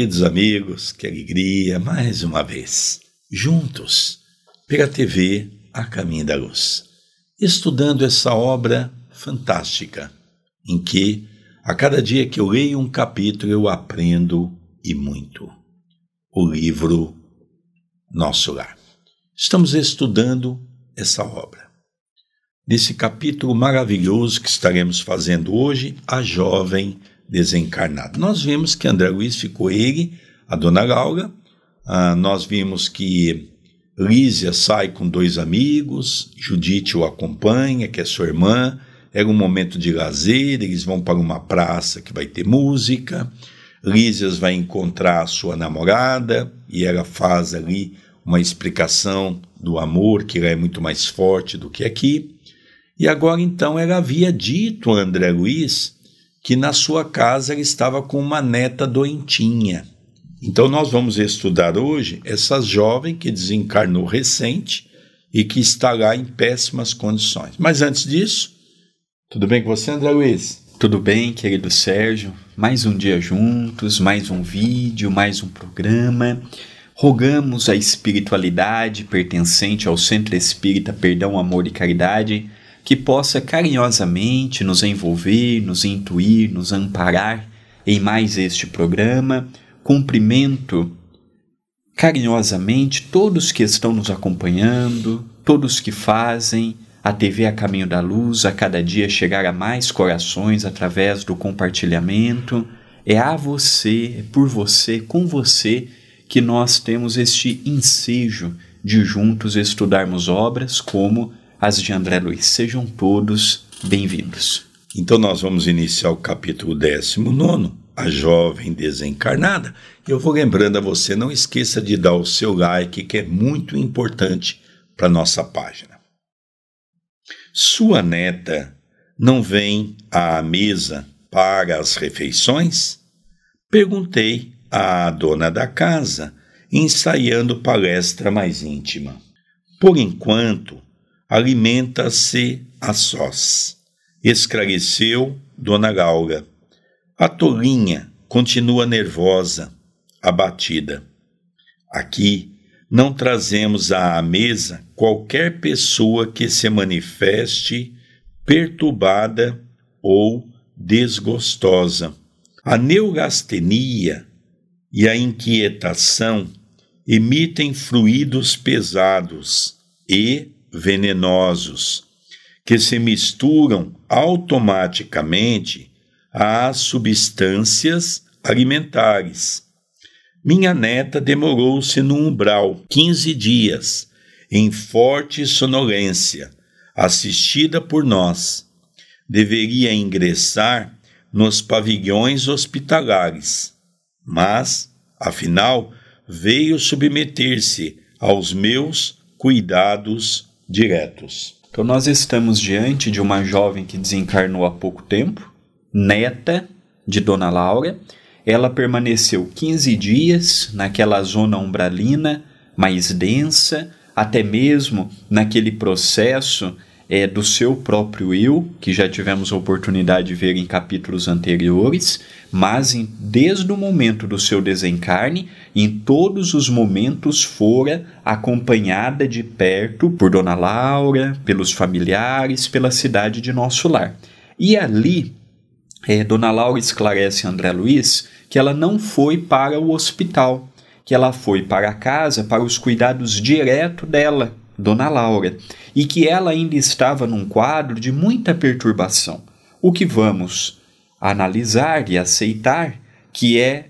Queridos amigos, que alegria mais uma vez, juntos, pela TV A Caminho da Luz, estudando essa obra fantástica, em que, a cada dia que eu leio um capítulo, eu aprendo e muito. O livro Nosso Lar. Estamos estudando essa obra. Nesse capítulo maravilhoso que estaremos fazendo hoje, a jovem desencarnado. Nós vimos que André Luiz ficou ele, a dona Galga. ah, nós vimos que Lísia sai com dois amigos, Judite o acompanha, que é sua irmã, era é um momento de lazer, eles vão para uma praça que vai ter música, Lísias vai encontrar sua namorada e ela faz ali uma explicação do amor, que é muito mais forte do que aqui. E agora então ela havia dito a André Luiz que na sua casa ele estava com uma neta doentinha. Então, nós vamos estudar hoje essa jovem que desencarnou recente e que está lá em péssimas condições. Mas antes disso, tudo bem com você, André Luiz? Tudo bem, querido Sérgio? Mais um dia juntos, mais um vídeo, mais um programa. Rogamos a espiritualidade pertencente ao Centro Espírita Perdão, Amor e Caridade que possa carinhosamente nos envolver, nos intuir, nos amparar em mais este programa. Cumprimento carinhosamente todos que estão nos acompanhando, todos que fazem a TV a caminho da luz a cada dia chegar a mais corações através do compartilhamento. É a você, é por você, com você que nós temos este ensejo de juntos estudarmos obras como as de André Luiz. Sejam todos bem-vindos. Então nós vamos iniciar o capítulo 19, a jovem desencarnada. Eu vou lembrando a você, não esqueça de dar o seu like, que é muito importante para nossa página. Sua neta não vem à mesa para as refeições? Perguntei à dona da casa, ensaiando palestra mais íntima. Por enquanto, alimenta-se a sós. Esclareceu Dona Galga, A tolinha continua nervosa, abatida. Aqui não trazemos à mesa qualquer pessoa que se manifeste perturbada ou desgostosa. A neurastenia e a inquietação emitem fluidos pesados e venenosos que se misturam automaticamente às substâncias alimentares. Minha neta demorou-se no umbral 15 dias, em forte sonolência, assistida por nós. Deveria ingressar nos pavilhões hospitalares, mas, afinal, veio submeter-se aos meus cuidados diretos. Então, nós estamos diante de uma jovem que desencarnou há pouco tempo, neta de Dona Laura. Ela permaneceu 15 dias naquela zona umbralina mais densa, até mesmo naquele processo é, do seu próprio eu, que já tivemos a oportunidade de ver em capítulos anteriores, mas em, desde o momento do seu desencarne, em todos os momentos fora acompanhada de perto por Dona Laura, pelos familiares, pela cidade de nosso lar. E ali, é, Dona Laura esclarece André Luiz que ela não foi para o hospital, que ela foi para a casa para os cuidados direto dela Dona Laura, e que ela ainda estava num quadro de muita perturbação. O que vamos analisar e aceitar que é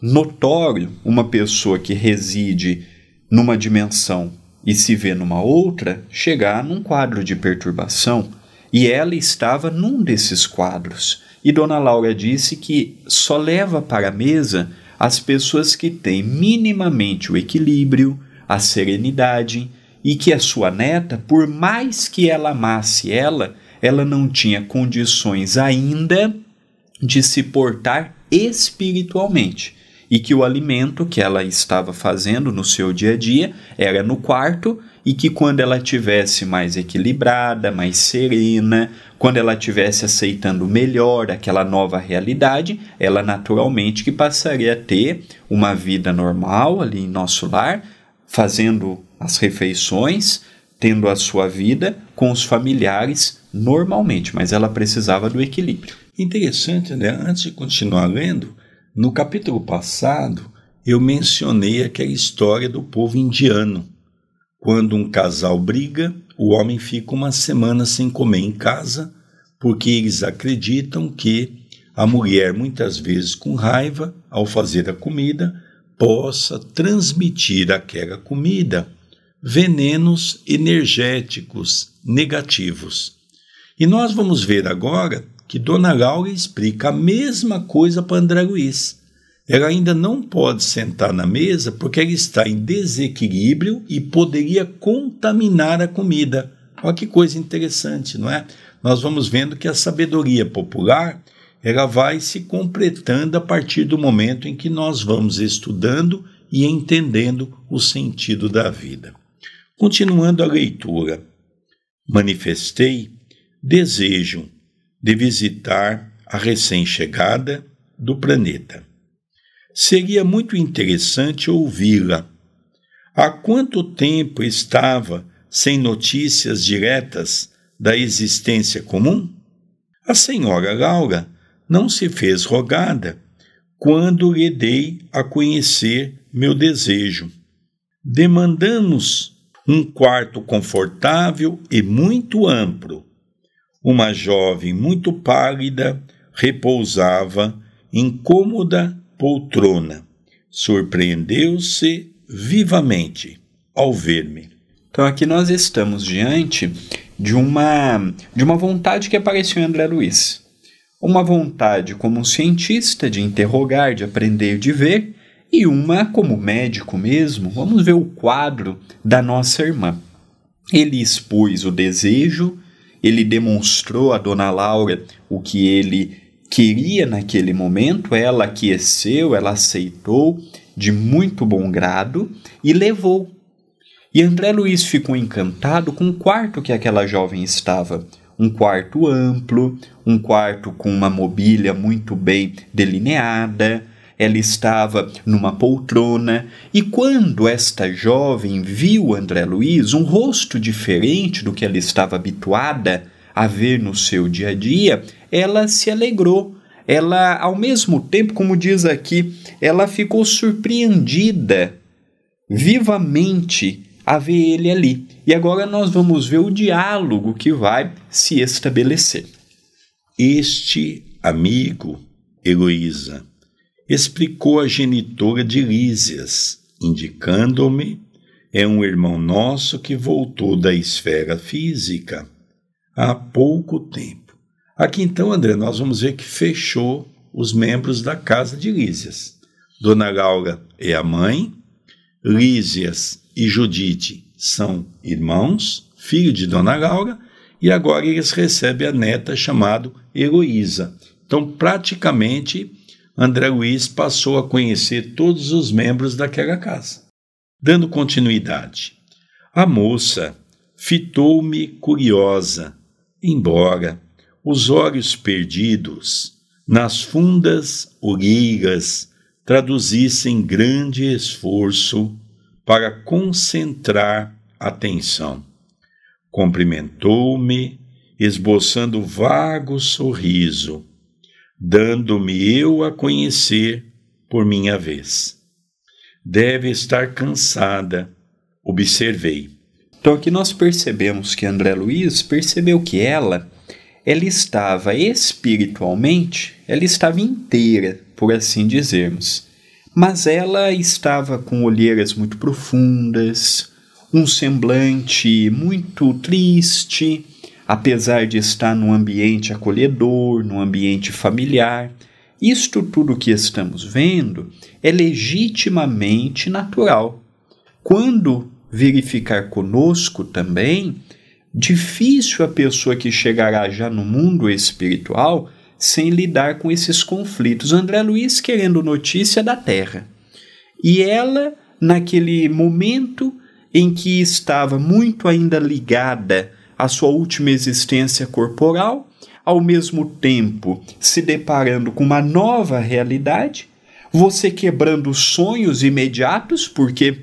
notório uma pessoa que reside numa dimensão e se vê numa outra chegar num quadro de perturbação, e ela estava num desses quadros. E Dona Laura disse que só leva para a mesa as pessoas que têm minimamente o equilíbrio, a serenidade e que a sua neta, por mais que ela amasse ela, ela não tinha condições ainda de se portar espiritualmente. E que o alimento que ela estava fazendo no seu dia a dia era no quarto, e que quando ela tivesse mais equilibrada, mais serena, quando ela tivesse aceitando melhor aquela nova realidade, ela naturalmente que passaria a ter uma vida normal ali em nosso lar, fazendo as refeições, tendo a sua vida com os familiares normalmente, mas ela precisava do equilíbrio. Interessante, né? antes de continuar lendo, no capítulo passado eu mencionei aquela história do povo indiano. Quando um casal briga, o homem fica uma semana sem comer em casa, porque eles acreditam que a mulher, muitas vezes com raiva, ao fazer a comida, possa transmitir àquela comida venenos energéticos negativos. E nós vamos ver agora que Dona Laura explica a mesma coisa para André Luiz. Ela ainda não pode sentar na mesa porque ela está em desequilíbrio e poderia contaminar a comida. Olha que coisa interessante, não é? Nós vamos vendo que a sabedoria popular ela vai se completando a partir do momento em que nós vamos estudando e entendendo o sentido da vida. Continuando a leitura, manifestei desejo de visitar a recém-chegada do planeta. Seria muito interessante ouvi-la. Há quanto tempo estava sem notícias diretas da existência comum? A senhora Laura não se fez rogada quando lhe dei a conhecer meu desejo. Demandamos um quarto confortável e muito amplo. Uma jovem muito pálida repousava em cômoda poltrona. Surpreendeu-se vivamente ao ver-me. Então aqui nós estamos diante de uma de uma vontade que apareceu em André Luiz uma vontade como um cientista de interrogar, de aprender, de ver, e uma como médico mesmo. Vamos ver o quadro da nossa irmã. Ele expôs o desejo, ele demonstrou a Dona Laura o que ele queria naquele momento, ela aqueceu, ela aceitou de muito bom grado e levou. E André Luiz ficou encantado com o quarto que aquela jovem estava, um quarto amplo, um quarto com uma mobília muito bem delineada. Ela estava numa poltrona e quando esta jovem viu André Luiz, um rosto diferente do que ela estava habituada a ver no seu dia a dia, ela se alegrou. Ela, ao mesmo tempo, como diz aqui, ela ficou surpreendida vivamente a ver ele ali. E agora nós vamos ver o diálogo que vai se estabelecer. Este amigo, Heloísa, explicou a genitora de Lísias, indicando-me é um irmão nosso que voltou da esfera física há pouco tempo. Aqui então, André, nós vamos ver que fechou os membros da casa de Lísias. Dona Laura é a mãe, Lísias e Judite são irmãos, filho de Dona Laura, e agora eles recebem a neta chamada Heloísa. Então, praticamente, André Luiz passou a conhecer todos os membros daquela casa. Dando continuidade, a moça fitou-me curiosa, embora os olhos perdidos nas fundas oregas traduzissem grande esforço para concentrar atenção. Cumprimentou-me, esboçando vago sorriso, dando-me eu a conhecer por minha vez. Deve estar cansada, observei. Então aqui nós percebemos que André Luiz percebeu que ela ela estava espiritualmente, ela estava inteira, por assim dizermos mas ela estava com olheiras muito profundas, um semblante muito triste, apesar de estar num ambiente acolhedor, num ambiente familiar. Isto tudo que estamos vendo é legitimamente natural. Quando verificar conosco também, difícil a pessoa que chegará já no mundo espiritual sem lidar com esses conflitos. André Luiz querendo notícia da terra. E ela, naquele momento em que estava muito ainda ligada à sua última existência corporal, ao mesmo tempo se deparando com uma nova realidade, você quebrando sonhos imediatos, porque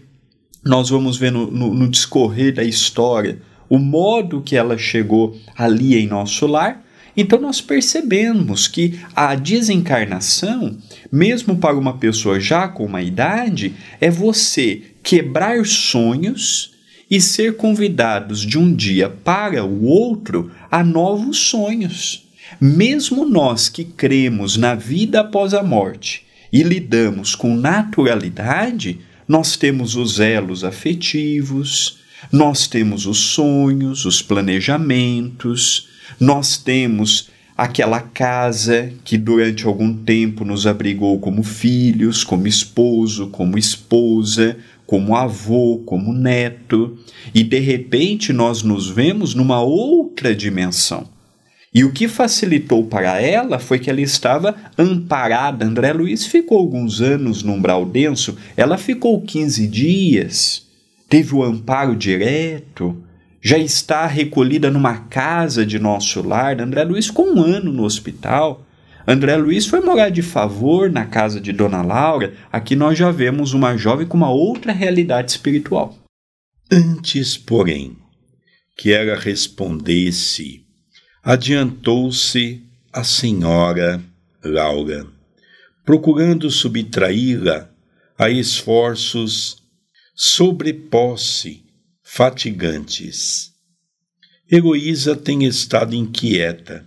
nós vamos ver no, no, no, discorrer da história o modo que ela chegou ali em nosso lar, então nós percebemos que a desencarnação, mesmo para uma pessoa já com uma idade, é você quebrar sonhos e ser convidados de um dia para o outro a novos sonhos. Mesmo nós que cremos na vida após a morte e lidamos com naturalidade, nós temos os elos afetivos, nós temos os sonhos, os planejamentos, nós temos aquela casa que durante algum tempo nos abrigou como filhos, como esposo, como esposa, como avô, como neto, e de repente nós nos vemos numa outra dimensão. E o que facilitou para ela foi que ela estava amparada. André Luiz ficou alguns anos no umbral denso, ela ficou 15 dias, teve o amparo direto, já está recolhida numa casa de nosso lar. André Luiz com um ano no hospital. André Luiz foi morar de favor na casa de Dona Laura. Aqui nós já vemos uma jovem com uma outra realidade espiritual. Antes, porém, que ela respondesse, adiantou-se a senhora Laura, procurando subtraí-la a esforços sobreposse fatigantes. Heloísa tem estado inquieta,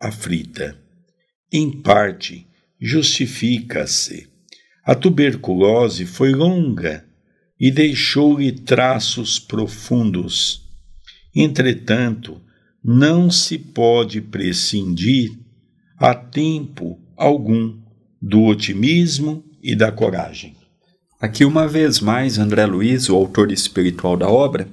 aflita. Em parte, justifica-se. A tuberculose foi longa e deixou-lhe traços profundos. Entretanto, não se pode prescindir a tempo algum do otimismo e da coragem. Aqui, uma vez mais, André Luiz, o autor espiritual da obra,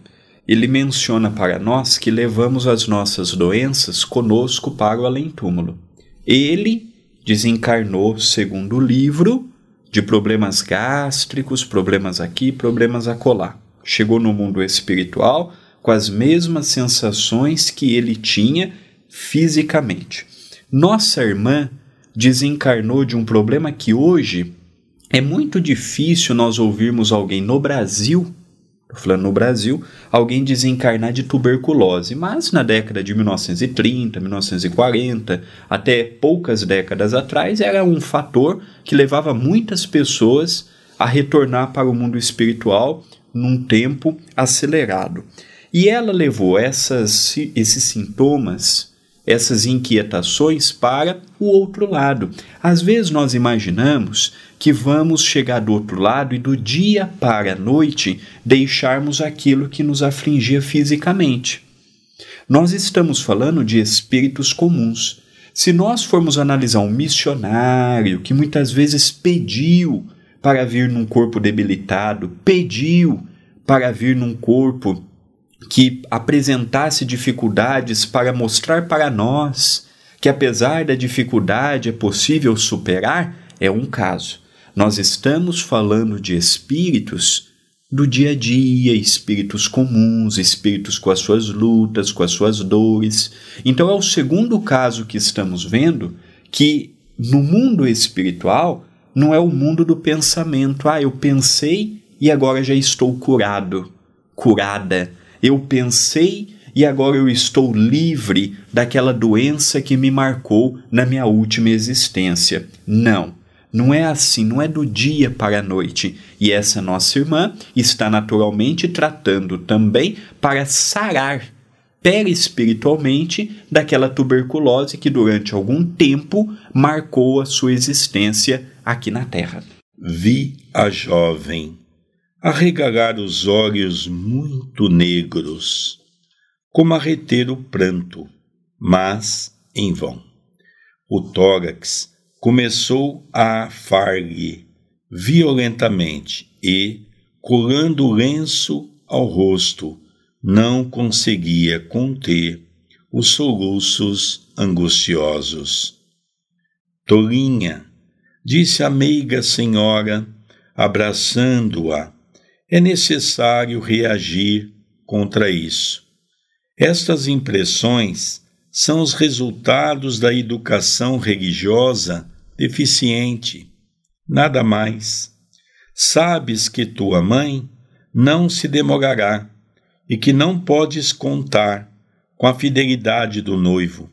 ele menciona para nós que levamos as nossas doenças conosco para o além-túmulo. Ele desencarnou, segundo o livro, de problemas gástricos, problemas aqui, problemas acolá. Chegou no mundo espiritual com as mesmas sensações que ele tinha fisicamente. Nossa irmã desencarnou de um problema que hoje é muito difícil nós ouvirmos alguém no Brasil, falando no Brasil, alguém desencarnar de tuberculose, mas na década de 1930, 1940, até poucas décadas atrás, era um fator que levava muitas pessoas a retornar para o mundo espiritual num tempo acelerado. E ela levou essas, esses sintomas essas inquietações para o outro lado. Às vezes nós imaginamos que vamos chegar do outro lado e do dia para a noite deixarmos aquilo que nos afligia fisicamente. Nós estamos falando de espíritos comuns. Se nós formos analisar um missionário que muitas vezes pediu para vir num corpo debilitado, pediu para vir num corpo que apresentasse dificuldades para mostrar para nós que, apesar da dificuldade, é possível superar, é um caso. Nós estamos falando de espíritos do dia a dia, espíritos comuns, espíritos com as suas lutas, com as suas dores. Então é o segundo caso que estamos vendo que no mundo espiritual não é o mundo do pensamento. Ah, eu pensei e agora já estou curado, curada. Eu pensei e agora eu estou livre daquela doença que me marcou na minha última existência. Não. Não é assim, não é do dia para a noite. E essa nossa irmã está naturalmente tratando também para sarar perespiritualmente daquela tuberculose que durante algum tempo marcou a sua existência aqui na Terra. Vi a jovem arregalar os olhos muito negros, como a reter o pranto, mas em vão. O tórax começou a afar-lhe violentamente e, colando o lenço ao rosto, não conseguia conter os soluços angustiosos. Tolinha, disse a meiga senhora, abraçando-a, é necessário reagir contra isso. Estas impressões são os resultados da educação religiosa deficiente, nada mais. Sabes que tua mãe não se demorará e que não podes contar com a fidelidade do noivo,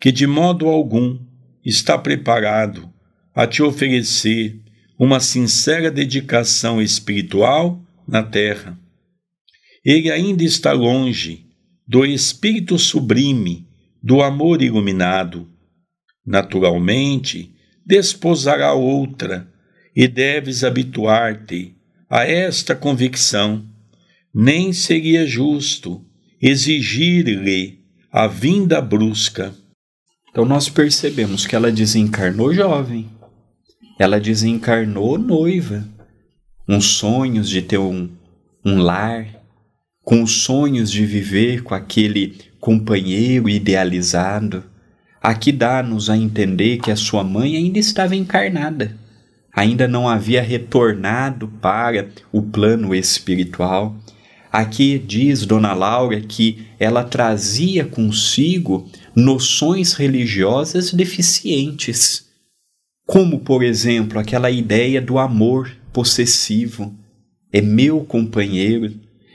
que de modo algum está preparado a te oferecer uma sincera dedicação espiritual na terra. Ele ainda está longe do espírito sublime do amor iluminado. Naturalmente, desposará outra, e deves habituar-te a esta convicção. Nem seria justo exigir-lhe a vinda brusca. Então nós percebemos que ela desencarnou jovem, ela desencarnou noiva, uns sonhos de ter um, um lar, com os sonhos de viver com aquele companheiro idealizado Aqui dá-nos a entender que a sua mãe ainda estava encarnada, ainda não havia retornado para o plano espiritual. Aqui diz Dona Laura que ela trazia consigo noções religiosas deficientes, como, por exemplo, aquela ideia do amor possessivo. É meu companheiro.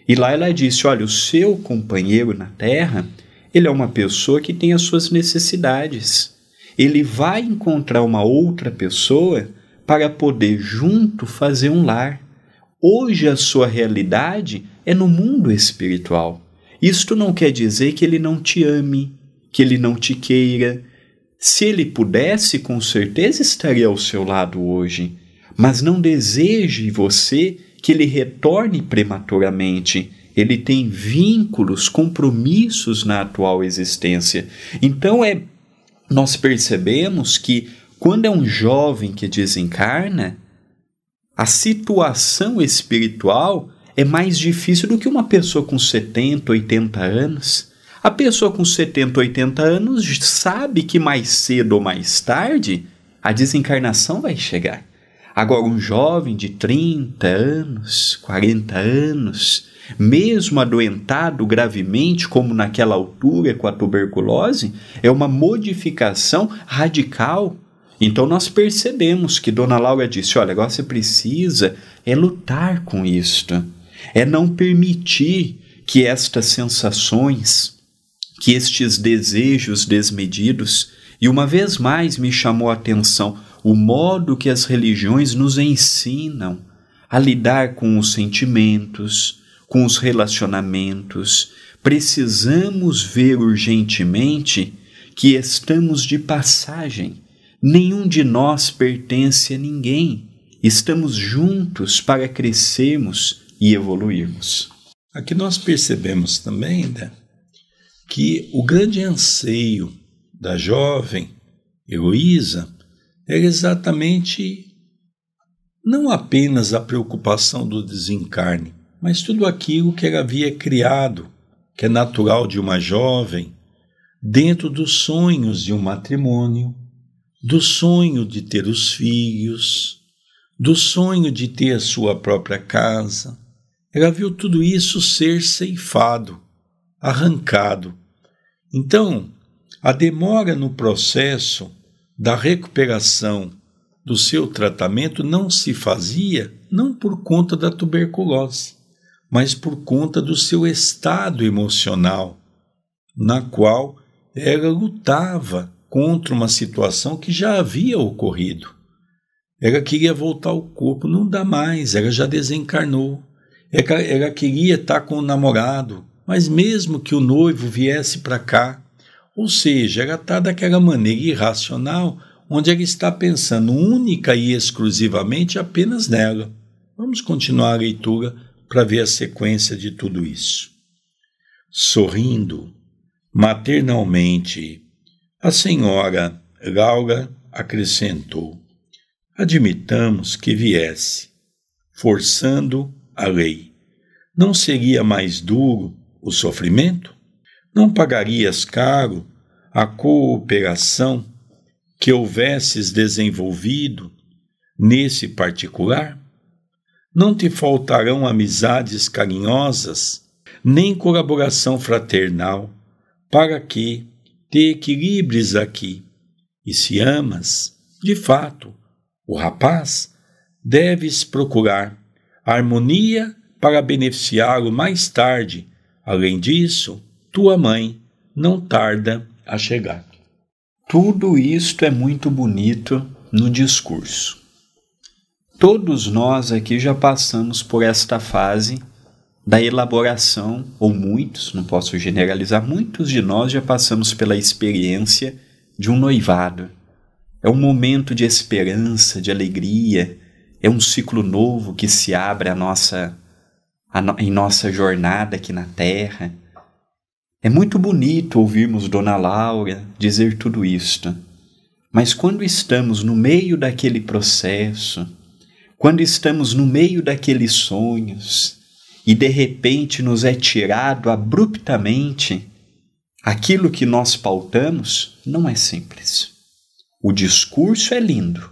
E lá ela disse: Olha, o seu companheiro na terra ele é uma pessoa que tem as suas necessidades. Ele vai encontrar uma outra pessoa para poder junto fazer um lar. Hoje a sua realidade é no mundo espiritual. Isto não quer dizer que ele não te ame, que ele não te queira. Se ele pudesse, com certeza estaria ao seu lado hoje. Mas não deseje você que ele retorne prematuramente ele tem vínculos, compromissos na atual existência. Então é nós percebemos que quando é um jovem que desencarna, a situação espiritual é mais difícil do que uma pessoa com 70, 80 anos. A pessoa com 70, 80 anos sabe que mais cedo ou mais tarde a desencarnação vai chegar. Agora, um jovem de 30 anos, 40 anos, mesmo adoentado gravemente, como naquela altura com a tuberculose, é uma modificação radical. Então nós percebemos que Dona Laura disse: olha, agora você precisa é lutar com isto, é não permitir que estas sensações, que estes desejos desmedidos, e uma vez mais me chamou a atenção o modo que as religiões nos ensinam a lidar com os sentimentos, com os relacionamentos, precisamos ver urgentemente que estamos de passagem. Nenhum de nós pertence a ninguém. Estamos juntos para crescermos e evoluirmos. Aqui nós percebemos também né, que o grande anseio da jovem Heloísa era é exatamente não apenas a preocupação do desencarne, mas tudo aquilo que ela havia criado, que é natural de uma jovem, dentro dos sonhos de um matrimônio, do sonho de ter os filhos, do sonho de ter a sua própria casa. Ela viu tudo isso ser ceifado, arrancado. Então, a demora no processo da recuperação do seu tratamento não se fazia não por conta da tuberculose, mas por conta do seu estado emocional, na qual ela lutava contra uma situação que já havia ocorrido. Ela queria voltar ao corpo, não dá mais, ela já desencarnou. Ela, ela queria estar com o namorado, mas mesmo que o noivo viesse para cá, ou seja, ela está daquela maneira irracional onde ela está pensando única e exclusivamente apenas nela. Vamos continuar a leitura para ver a sequência de tudo isso. Sorrindo, maternalmente, a senhora Laura acrescentou: Admitamos que viesse, forçando a lei. Não seria mais duro o sofrimento? Não pagarias caro a cooperação que houvesses desenvolvido nesse particular? Não te faltarão amizades carinhosas, nem colaboração fraternal, para que te equilibres aqui. E se amas, de fato, o rapaz, deves procurar harmonia para beneficiá-lo mais tarde. Além disso, tua mãe não tarda a chegar. Tudo isto é muito bonito no discurso. Todos nós aqui já passamos por esta fase da elaboração, ou muitos, não posso generalizar, muitos de nós já passamos pela experiência de um noivado. É um momento de esperança, de alegria, é um ciclo novo que se abre a nossa, a no, em nossa jornada aqui na Terra. É muito bonito ouvirmos Dona Laura dizer tudo isto, mas quando estamos no meio daquele processo, quando estamos no meio daqueles sonhos e de repente nos é tirado abruptamente aquilo que nós pautamos, não é simples. O discurso é lindo,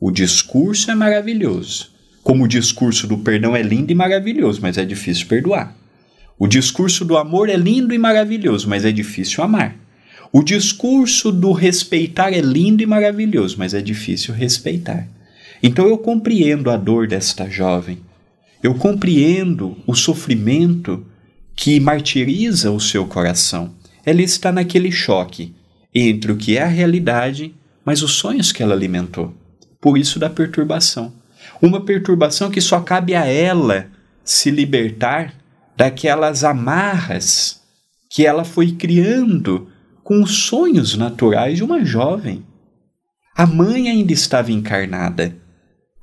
o discurso é maravilhoso. Como o discurso do perdão é lindo e maravilhoso, mas é difícil perdoar. O discurso do amor é lindo e maravilhoso, mas é difícil amar. O discurso do respeitar é lindo e maravilhoso, mas é difícil respeitar. Então eu compreendo a dor desta jovem. Eu compreendo o sofrimento que martiriza o seu coração. Ela está naquele choque entre o que é a realidade, mas os sonhos que ela alimentou. Por isso da perturbação. Uma perturbação que só cabe a ela se libertar daquelas amarras que ela foi criando com os sonhos naturais de uma jovem. A mãe ainda estava encarnada.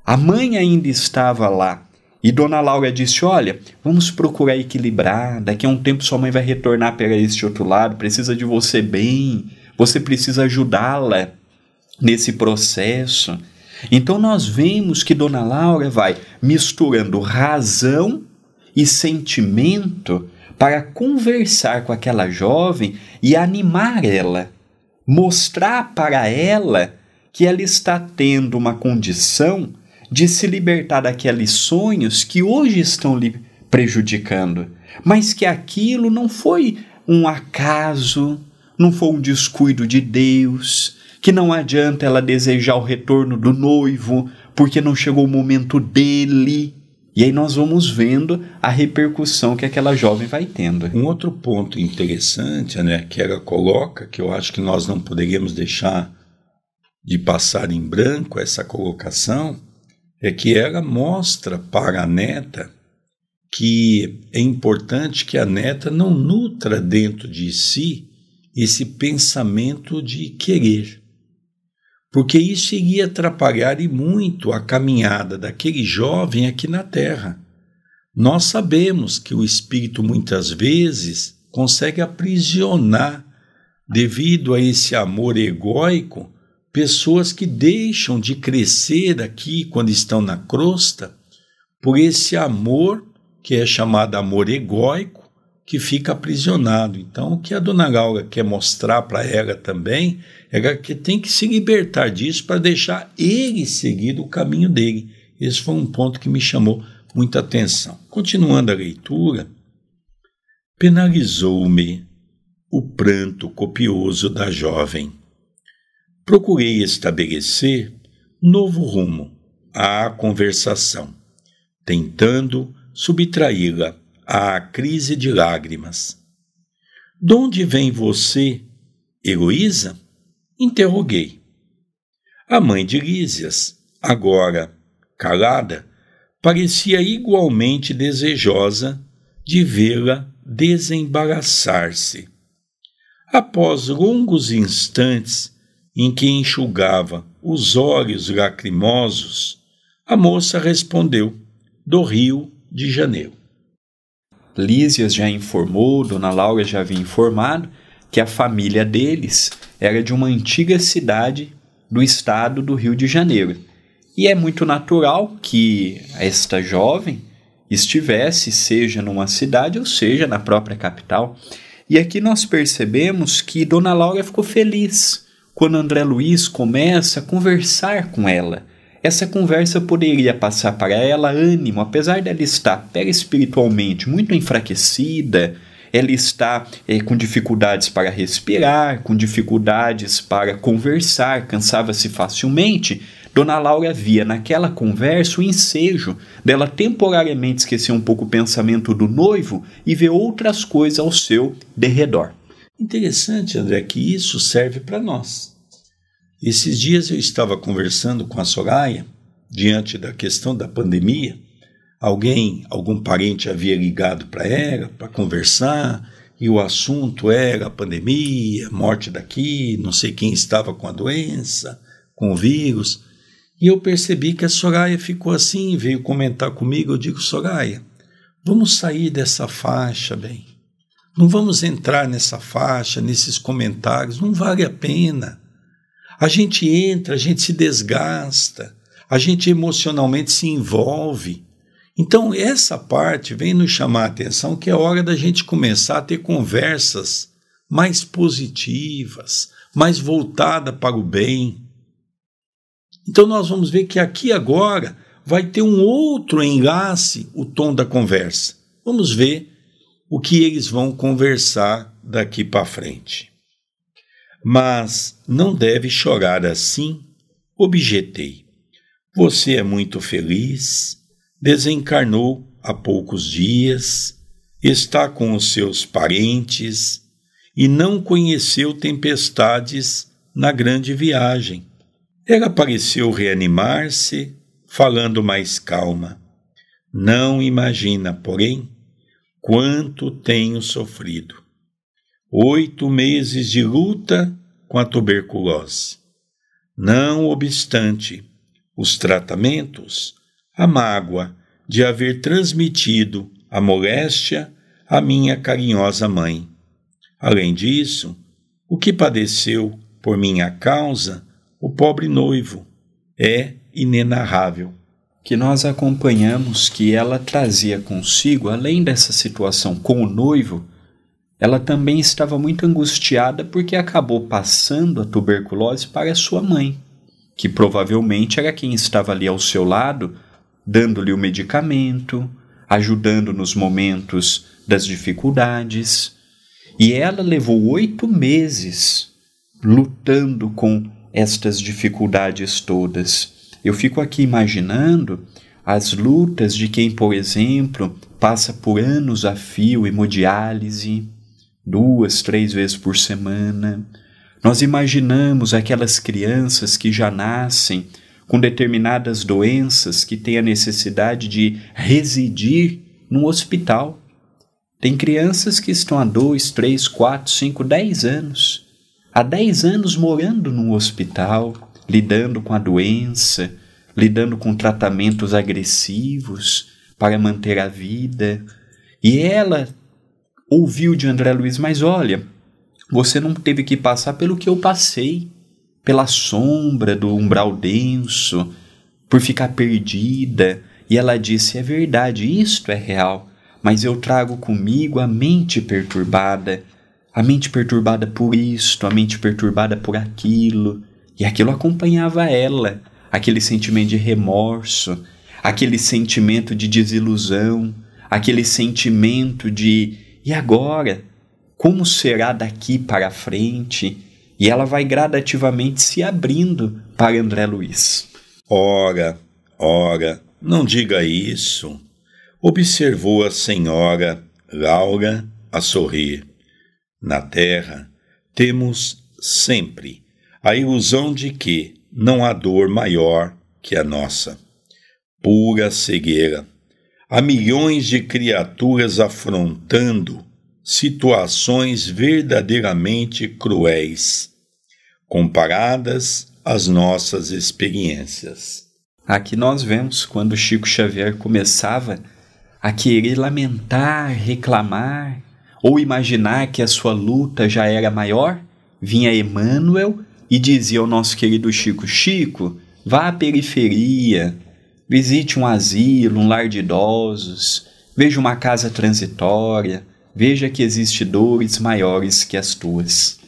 A mãe ainda estava lá e Dona Laura disse: Olha, vamos procurar equilibrar. Daqui a um tempo sua mãe vai retornar para este outro lado, precisa de você bem, você precisa ajudá-la nesse processo. Então nós vemos que Dona Laura vai misturando razão e sentimento para conversar com aquela jovem e animar ela, mostrar para ela que ela está tendo uma condição de se libertar daqueles sonhos que hoje estão lhe prejudicando, mas que aquilo não foi um acaso, não foi um descuido de Deus, que não adianta ela desejar o retorno do noivo, porque não chegou o momento dele. E aí nós vamos vendo a repercussão que aquela jovem vai tendo. Um outro ponto interessante né, que ela coloca, que eu acho que nós não poderíamos deixar de passar em branco essa colocação, é que ela mostra para a neta que é importante que a neta não nutra dentro de si esse pensamento de querer, porque isso iria atrapalhar e muito a caminhada daquele jovem aqui na Terra. Nós sabemos que o espírito muitas vezes consegue aprisionar devido a esse amor egóico pessoas que deixam de crescer aqui quando estão na crosta por esse amor que é chamado amor egóico que fica aprisionado. Então, o que a dona Galga quer mostrar para ela também é que tem que se libertar disso para deixar ele seguir o caminho dele. Esse foi um ponto que me chamou muita atenção. Continuando a leitura, penalizou-me o pranto copioso da jovem procurei estabelecer novo rumo à conversação, tentando subtraí-la à crise de lágrimas. De onde vem você, Heloísa? Interroguei. A mãe de Lísias, agora calada, parecia igualmente desejosa de vê-la desembaraçar-se. Após longos instantes em que enxugava os olhos lacrimosos, a moça respondeu: Do Rio de Janeiro. Lísias já informou, Dona Laura já havia informado, que a família deles era de uma antiga cidade do estado do Rio de Janeiro. E é muito natural que esta jovem estivesse, seja numa cidade ou seja na própria capital. E aqui nós percebemos que Dona Laura ficou feliz quando André Luiz começa a conversar com ela. Essa conversa poderia passar para ela ânimo, apesar dela estar espiritualmente muito enfraquecida, ela está é, com dificuldades para respirar, com dificuldades para conversar, cansava-se facilmente. Dona Laura via naquela conversa o ensejo dela temporariamente esquecer um pouco o pensamento do noivo e ver outras coisas ao seu derredor. Interessante, André, que isso serve para nós. Esses dias eu estava conversando com a Soraya diante da questão da pandemia. Alguém, algum parente havia ligado para ela para conversar e o assunto era a pandemia, morte daqui, não sei quem estava com a doença, com o vírus. E eu percebi que a Soraya ficou assim, veio comentar comigo. Eu digo, Soraya, vamos sair dessa faixa, bem. Não vamos entrar nessa faixa, nesses comentários, não vale a pena. A gente entra, a gente se desgasta, a gente emocionalmente se envolve. Então, essa parte vem nos chamar a atenção que é hora da gente começar a ter conversas mais positivas, mais voltada para o bem. Então, nós vamos ver que aqui agora vai ter um outro enlace o tom da conversa. Vamos ver o que eles vão conversar daqui para frente. Mas não deve chorar assim, objetei. Você é muito feliz, desencarnou há poucos dias, está com os seus parentes e não conheceu tempestades na grande viagem. Ela pareceu reanimar-se, falando mais calma. Não imagina, porém, quanto tenho sofrido. Oito meses de luta com a tuberculose. Não obstante os tratamentos, a mágoa de haver transmitido a moléstia à minha carinhosa mãe. Além disso, o que padeceu por minha causa o pobre noivo é inenarrável que nós acompanhamos que ela trazia consigo, além dessa situação com o noivo, ela também estava muito angustiada porque acabou passando a tuberculose para sua mãe, que provavelmente era quem estava ali ao seu lado, dando-lhe o medicamento, ajudando nos momentos das dificuldades. E ela levou oito meses lutando com estas dificuldades todas eu fico aqui imaginando as lutas de quem, por exemplo, passa por anos a fio hemodiálise, duas, três vezes por semana. Nós imaginamos aquelas crianças que já nascem com determinadas doenças que têm a necessidade de residir num hospital. Tem crianças que estão há dois, três, quatro, cinco, dez anos. Há dez anos morando num hospital, lidando com a doença, lidando com tratamentos agressivos para manter a vida. E ela ouviu de André Luiz: Mas olha, você não teve que passar pelo que eu passei, pela sombra do umbral denso, por ficar perdida. E ela disse: É verdade, isto é real, mas eu trago comigo a mente perturbada. A mente perturbada por isto, a mente perturbada por aquilo. E aquilo acompanhava ela, aquele sentimento de remorso, aquele sentimento de desilusão, aquele sentimento de e agora? Como será daqui para frente? E ela vai gradativamente se abrindo para André Luiz. Ora, ora, não diga isso, observou a senhora Laura a sorrir. Na terra temos sempre a ilusão de que não há dor maior que a nossa. Pura cegueira. Há milhões de criaturas afrontando situações verdadeiramente cruéis, comparadas às nossas experiências. Aqui nós vemos quando Chico Xavier começava a querer lamentar, reclamar ou imaginar que a sua luta já era maior, vinha Emmanuel e dizia ao nosso querido Chico: Chico, vá à periferia, visite um asilo, um lar de idosos, veja uma casa transitória, veja que existe dores maiores que as tuas.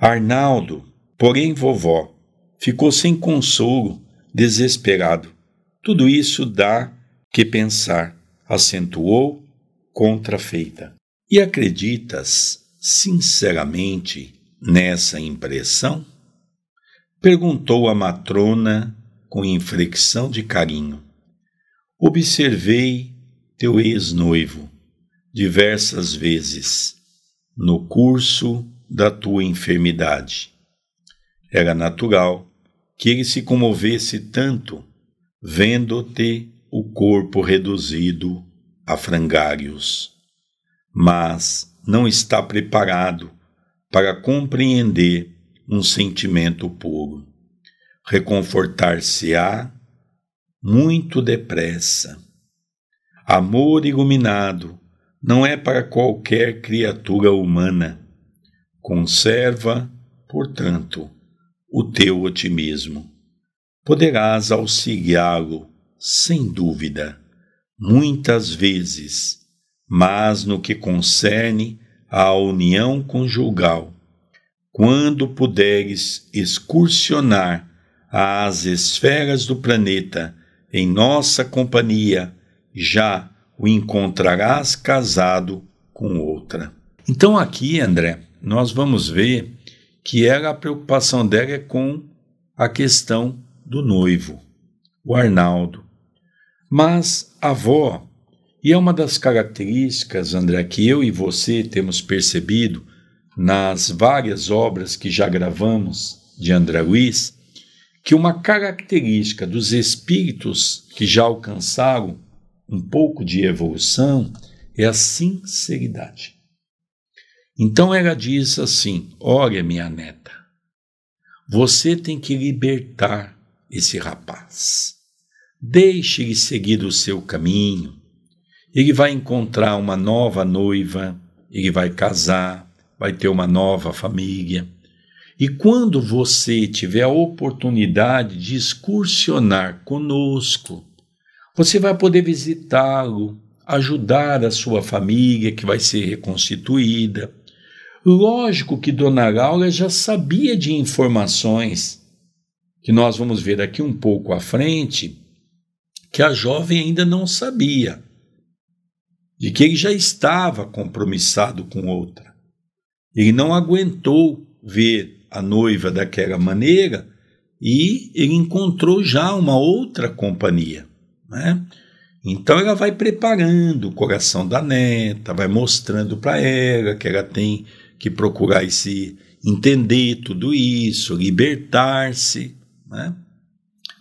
Arnaldo, porém vovó, ficou sem consolo, desesperado. Tudo isso dá que pensar, acentuou contrafeita. E acreditas, sinceramente, Nessa impressão, perguntou a matrona com inflexão de carinho. Observei teu ex-noivo diversas vezes no curso da tua enfermidade. Era natural que ele se comovesse tanto vendo-te o corpo reduzido a frangários, Mas não está preparado para compreender um sentimento puro. Reconfortar-se-á muito depressa. Amor iluminado não é para qualquer criatura humana. Conserva, portanto, o teu otimismo. Poderás auxiliá-lo, sem dúvida, muitas vezes, mas no que concerne à união conjugal. Quando puderes excursionar às esferas do planeta em nossa companhia, já o encontrarás casado com outra. Então, aqui, André, nós vamos ver que ela, a preocupação dela é com a questão do noivo, o Arnaldo. Mas a avó e é uma das características, André, que eu e você temos percebido nas várias obras que já gravamos de André Luiz, que uma característica dos espíritos que já alcançaram um pouco de evolução é a sinceridade. Então ela diz assim: Olha, minha neta, você tem que libertar esse rapaz. Deixe-lhe seguir o seu caminho. Ele vai encontrar uma nova noiva, ele vai casar, vai ter uma nova família. E quando você tiver a oportunidade de excursionar conosco, você vai poder visitá-lo, ajudar a sua família que vai ser reconstituída. Lógico que Dona Laura já sabia de informações que nós vamos ver aqui um pouco à frente, que a jovem ainda não sabia de que ele já estava compromissado com outra. Ele não aguentou ver a noiva daquela maneira e ele encontrou já uma outra companhia. Né? Então ela vai preparando o coração da neta, vai mostrando para ela que ela tem que procurar se entender tudo isso, libertar-se. Né?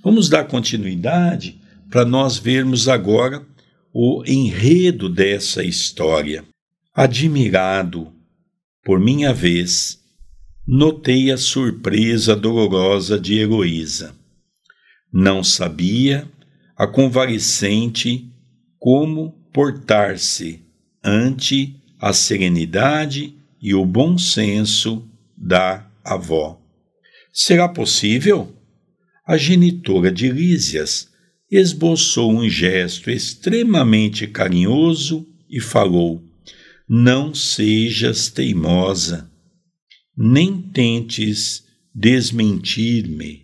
Vamos dar continuidade para nós vermos agora o enredo dessa história. Admirado, por minha vez, notei a surpresa dolorosa de Heloísa. Não sabia a convalescente como portar-se ante a serenidade e o bom senso da avó. Será possível? A genitora de Lísias esboçou um gesto extremamente carinhoso e falou: Não sejas teimosa, nem tentes desmentir-me.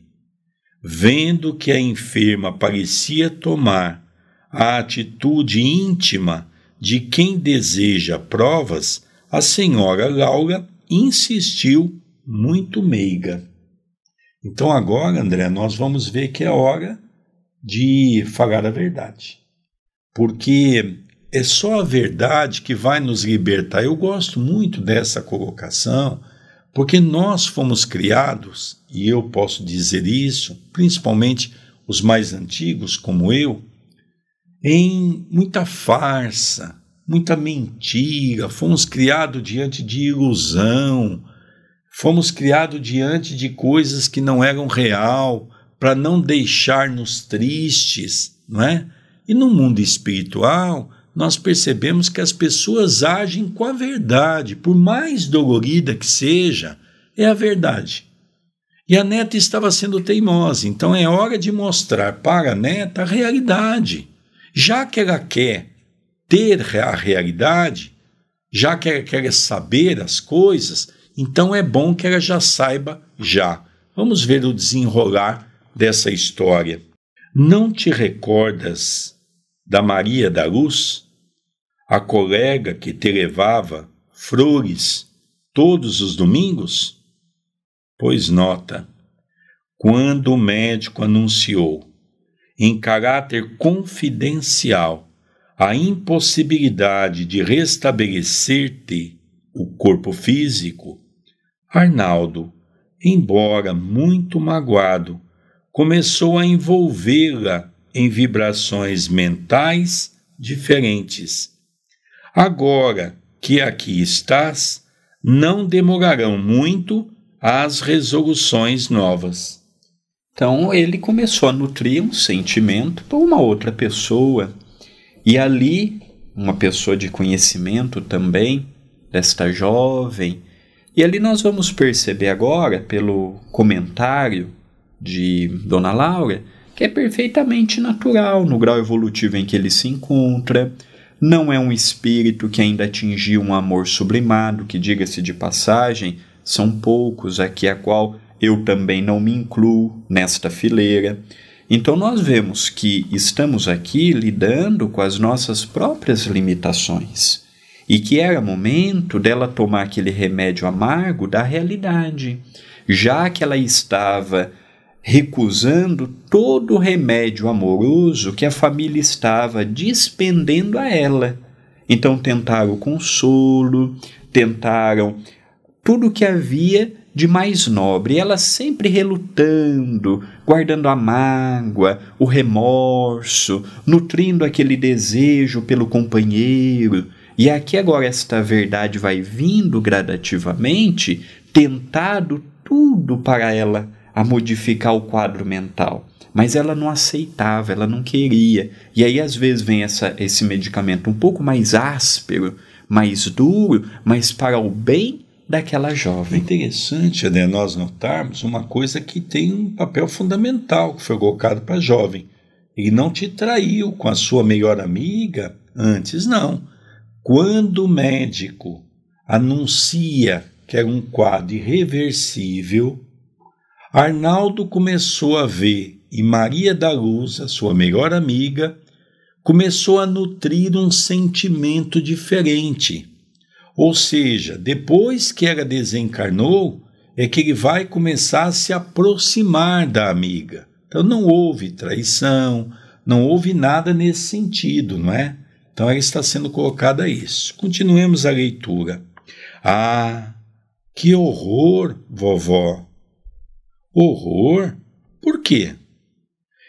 Vendo que a enferma parecia tomar a atitude íntima de quem deseja provas, a senhora Laura insistiu muito meiga. Então agora, André, nós vamos ver que é hora de falar a verdade. Porque é só a verdade que vai nos libertar. Eu gosto muito dessa colocação, porque nós fomos criados, e eu posso dizer isso, principalmente os mais antigos, como eu, em muita farsa, muita mentira, fomos criados diante de ilusão, fomos criados diante de coisas que não eram real, para não deixar-nos tristes, não é? E no mundo espiritual, nós percebemos que as pessoas agem com a verdade, por mais dolorida que seja, é a verdade. E a neta estava sendo teimosa, então é hora de mostrar para a neta a realidade. Já que ela quer ter a realidade, já que ela quer saber as coisas, então é bom que ela já saiba já. Vamos ver o desenrolar dessa história. Não te recordas da Maria da Luz, a colega que te levava flores todos os domingos? Pois nota, quando o médico anunciou, em caráter confidencial, a impossibilidade de restabelecer-te o corpo físico, Arnaldo, embora muito magoado, começou a envolvê-la em vibrações mentais diferentes. Agora que aqui estás, não demorarão muito as resoluções novas. Então ele começou a nutrir um sentimento por uma outra pessoa. E ali, uma pessoa de conhecimento também, desta jovem. E ali nós vamos perceber agora, pelo comentário de Dona Laura, que é perfeitamente natural no grau evolutivo em que ele se encontra. Não é um espírito que ainda atingiu um amor sublimado, que, diga-se de passagem, são poucos, aqui a qual eu também não me incluo nesta fileira. Então, nós vemos que estamos aqui lidando com as nossas próprias limitações e que era momento dela tomar aquele remédio amargo da realidade, já que ela estava recusando todo o remédio amoroso que a família estava dispendendo a ela. Então tentaram consolo, tentaram tudo o que havia de mais nobre, ela sempre relutando, guardando a mágoa, o remorso, nutrindo aquele desejo pelo companheiro. E aqui agora esta verdade vai vindo gradativamente, tentado tudo para ela a modificar o quadro mental, mas ela não aceitava, ela não queria. E aí às vezes vem essa, esse medicamento um pouco mais áspero, mais duro, mas para o bem daquela jovem. É interessante, né, nós notarmos uma coisa que tem um papel fundamental que foi colocado para a jovem. Ele não te traiu com a sua melhor amiga antes, não. Quando o médico anuncia que era um quadro irreversível, Arnaldo começou a ver e Maria da Luz, a sua melhor amiga, começou a nutrir um sentimento diferente. Ou seja, depois que ela desencarnou, é que ele vai começar a se aproximar da amiga. Então não houve traição, não houve nada nesse sentido, não é? Então ela está sendo colocada isso. Continuemos a leitura. Ah, que horror, vovó! Horror? Por quê?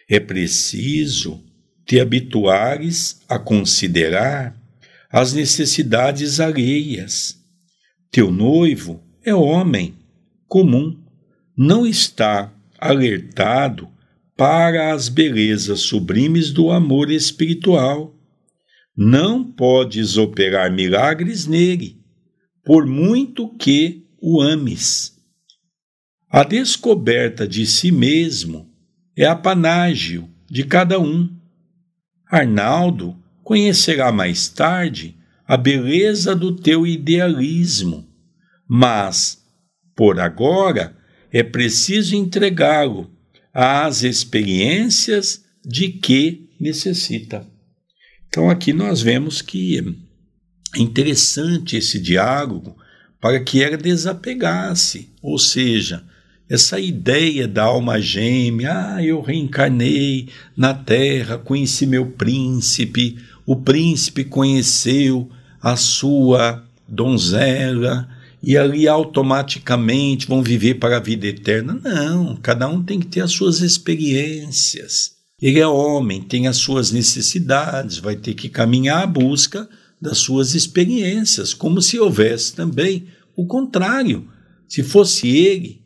É preciso te habituares a considerar as necessidades alheias. Teu noivo é homem comum, não está alertado para as belezas sublimes do amor espiritual. Não podes operar milagres nele, por muito que o ames. A descoberta de si mesmo é a panágio de cada um. Arnaldo conhecerá mais tarde a beleza do teu idealismo, mas, por agora, é preciso entregá-lo às experiências de que necessita. Então, aqui nós vemos que é interessante esse diálogo para que ela desapegasse, ou seja, essa ideia da alma gêmea, ah, eu reencarnei na terra, conheci meu príncipe, o príncipe conheceu a sua donzela e ali automaticamente vão viver para a vida eterna. Não, cada um tem que ter as suas experiências. Ele é homem, tem as suas necessidades, vai ter que caminhar à busca das suas experiências, como se houvesse também o contrário. Se fosse ele,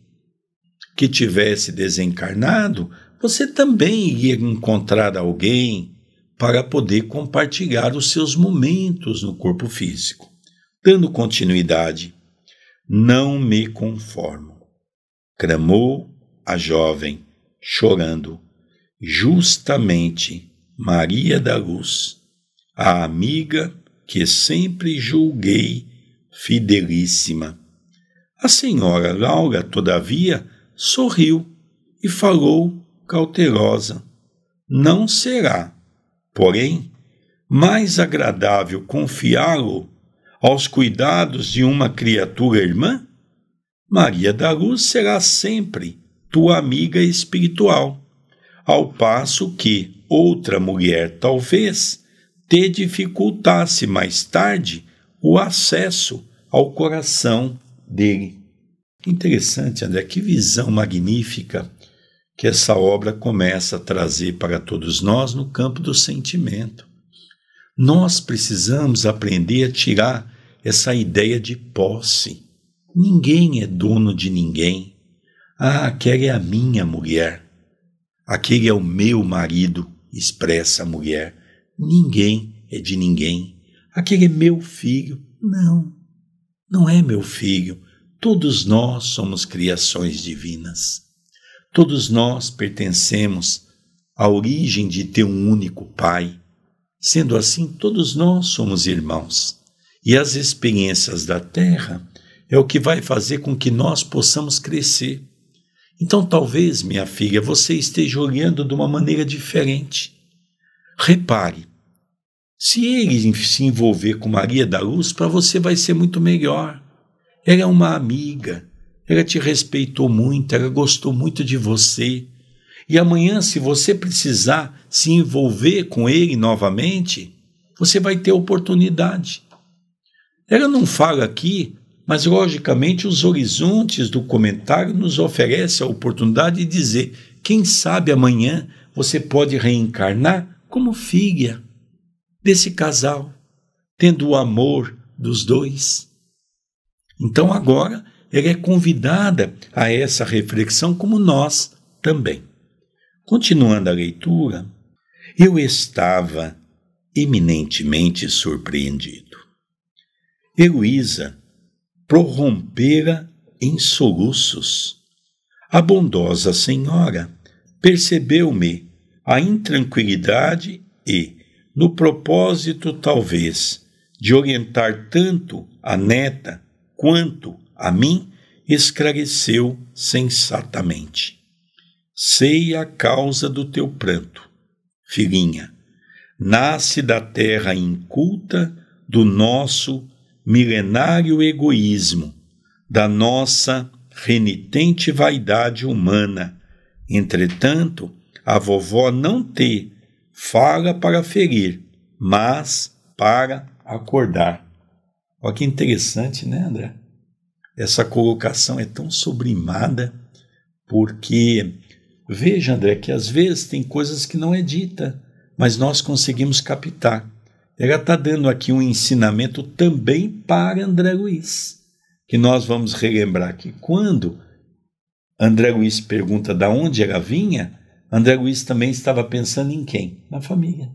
que tivesse desencarnado, você também ia encontrar alguém para poder compartilhar os seus momentos no corpo físico. Dando continuidade, não me conformo. Clamou a jovem, chorando, justamente Maria da Luz, a amiga que sempre julguei fidelíssima. A senhora Laura, todavia, sorriu e falou cautelosa: Não será, porém, mais agradável confiá-lo aos cuidados de uma criatura irmã? Maria da Luz será sempre tua amiga espiritual, ao passo que outra mulher talvez te dificultasse mais tarde o acesso ao coração dele interessante, André, que visão magnífica que essa obra começa a trazer para todos nós no campo do sentimento. Nós precisamos aprender a tirar essa ideia de posse. Ninguém é dono de ninguém. Ah, aquela é a minha mulher. Aquele é o meu marido, expressa a mulher. Ninguém é de ninguém. Aquele é meu filho. Não, não é meu filho. Todos nós somos criações divinas. Todos nós pertencemos à origem de ter um único Pai. Sendo assim, todos nós somos irmãos. E as experiências da Terra é o que vai fazer com que nós possamos crescer. Então, talvez, minha filha, você esteja olhando de uma maneira diferente. Repare, se ele se envolver com Maria da Luz, para você vai ser muito melhor. Ela é uma amiga, ela te respeitou muito, ela gostou muito de você. E amanhã, se você precisar se envolver com ele novamente, você vai ter oportunidade. Ela não fala aqui, mas logicamente os horizontes do comentário nos oferece a oportunidade de dizer: quem sabe amanhã você pode reencarnar como filha desse casal, tendo o amor dos dois. Então agora ela é convidada a essa reflexão como nós também. Continuando a leitura, eu estava eminentemente surpreendido. Heloísa prorrompera em soluços. A bondosa senhora percebeu-me a intranquilidade e, no propósito talvez de orientar tanto a neta quanto a mim, esclareceu sensatamente. Sei a causa do teu pranto, filhinha. Nasce da terra inculta do nosso milenário egoísmo, da nossa renitente vaidade humana. Entretanto, a vovó não te fala para ferir, mas para acordar. Olha que interessante, né, André? Essa colocação é tão sublimada, porque veja, André, que às vezes tem coisas que não é dita, mas nós conseguimos captar. Ela está dando aqui um ensinamento também para André Luiz, que nós vamos relembrar que quando André Luiz pergunta de onde ela vinha, André Luiz também estava pensando em quem? Na família.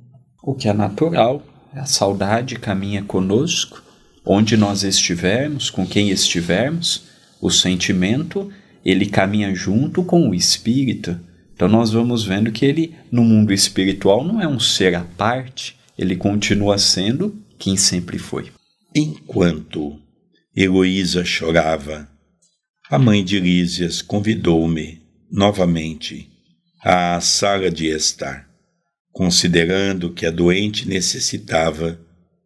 O que é natural, a saudade caminha conosco, Onde nós estivermos, com quem estivermos, o sentimento ele caminha junto com o espírito. Então nós vamos vendo que ele no mundo espiritual não é um ser à parte, ele continua sendo quem sempre foi. Enquanto Heloísa chorava, a mãe de Lísias convidou-me novamente à sala de estar, considerando que a doente necessitava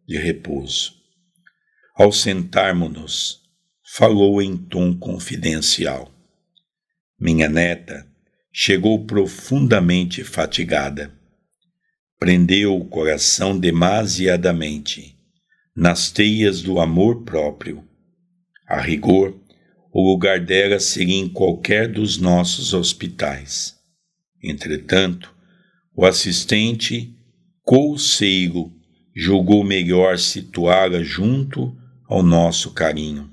de repouso. Ao sentarmos nos falou em tom confidencial. Minha neta chegou profundamente fatigada. Prendeu o coração demasiadamente nas teias do amor próprio. A rigor, o lugar dela seria em qualquer dos nossos hospitais. Entretanto, o assistente couceiro julgou melhor situá-la junto ao nosso carinho.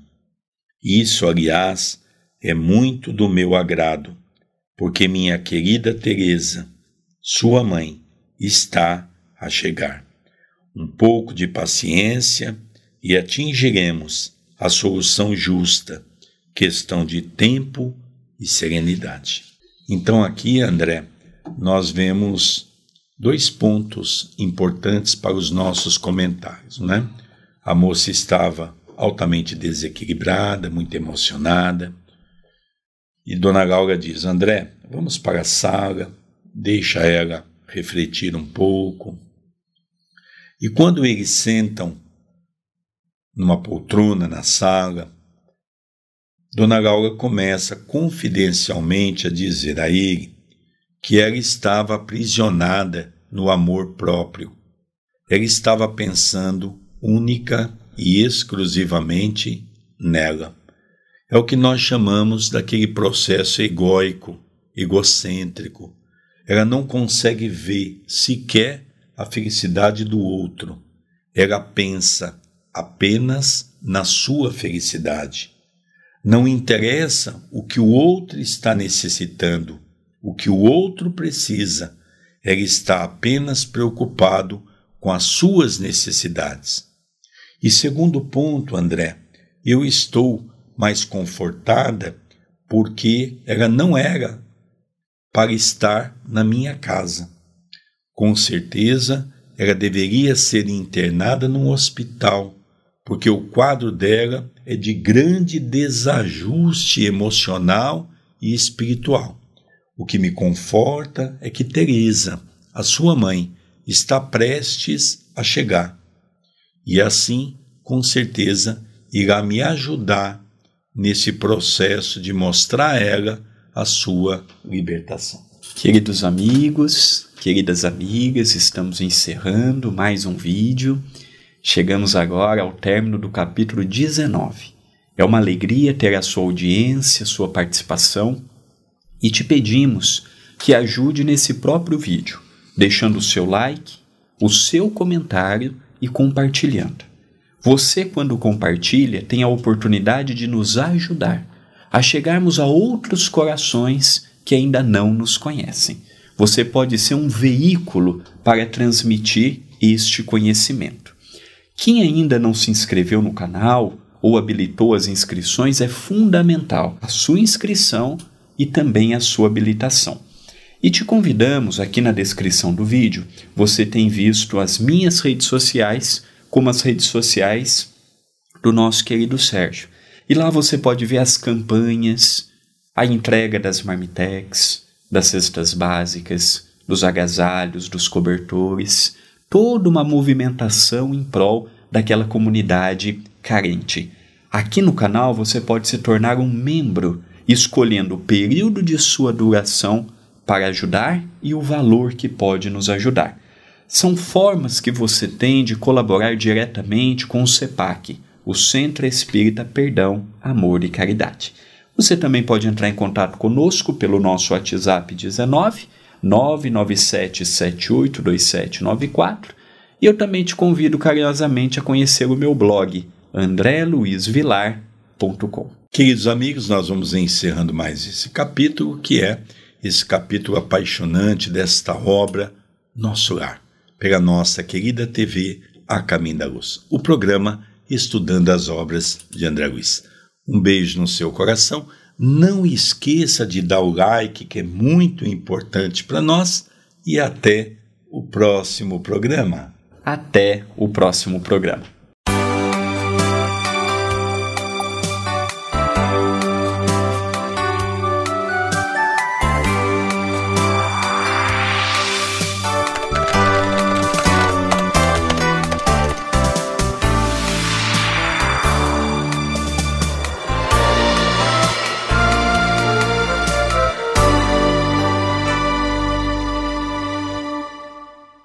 Isso, aliás, é muito do meu agrado, porque minha querida Teresa, sua mãe, está a chegar. Um pouco de paciência e atingiremos a solução justa, questão de tempo e serenidade. Então aqui, André, nós vemos dois pontos importantes para os nossos comentários, né? A moça estava altamente desequilibrada, muito emocionada. E Dona Galga diz: André, vamos para a sala, deixa ela refletir um pouco. E quando eles sentam numa poltrona na sala, Dona Galga começa confidencialmente a dizer a ele que ela estava aprisionada no amor próprio. Ela estava pensando única e exclusivamente nela. É o que nós chamamos daquele processo egóico, egocêntrico. Ela não consegue ver sequer a felicidade do outro. Ela pensa apenas na sua felicidade. Não interessa o que o outro está necessitando, o que o outro precisa. Ela está apenas preocupado com as suas necessidades. E segundo ponto, André, eu estou mais confortada porque ela não era para estar na minha casa. Com certeza, ela deveria ser internada num hospital, porque o quadro dela é de grande desajuste emocional e espiritual. O que me conforta é que Teresa, a sua mãe, está prestes a chegar e assim, com certeza, irá me ajudar nesse processo de mostrar a ela a sua libertação. Queridos amigos, queridas amigas, estamos encerrando mais um vídeo. Chegamos agora ao término do capítulo 19. É uma alegria ter a sua audiência, sua participação e te pedimos que ajude nesse próprio vídeo, deixando o seu like, o seu comentário e compartilhando. Você, quando compartilha, tem a oportunidade de nos ajudar a chegarmos a outros corações que ainda não nos conhecem. Você pode ser um veículo para transmitir este conhecimento. Quem ainda não se inscreveu no canal ou habilitou as inscrições é fundamental a sua inscrição e também a sua habilitação. E te convidamos aqui na descrição do vídeo, você tem visto as minhas redes sociais, como as redes sociais do nosso querido Sérgio. E lá você pode ver as campanhas, a entrega das marmitex, das cestas básicas, dos agasalhos, dos cobertores, toda uma movimentação em prol daquela comunidade carente. Aqui no canal você pode se tornar um membro, escolhendo o período de sua duração para ajudar e o valor que pode nos ajudar. São formas que você tem de colaborar diretamente com o CEPAC, o Centro Espírita Perdão, Amor e Caridade. Você também pode entrar em contato conosco pelo nosso WhatsApp 19 997782794 e eu também te convido carinhosamente a conhecer o meu blog andreluizvilar.com. Queridos amigos, nós vamos encerrando mais esse capítulo que é esse capítulo apaixonante desta obra, Nosso Lar, pela nossa querida TV A Caminho da Luz, o programa Estudando as Obras de André Luiz. Um beijo no seu coração, não esqueça de dar o like, que é muito importante para nós, e até o próximo programa. Até o próximo programa.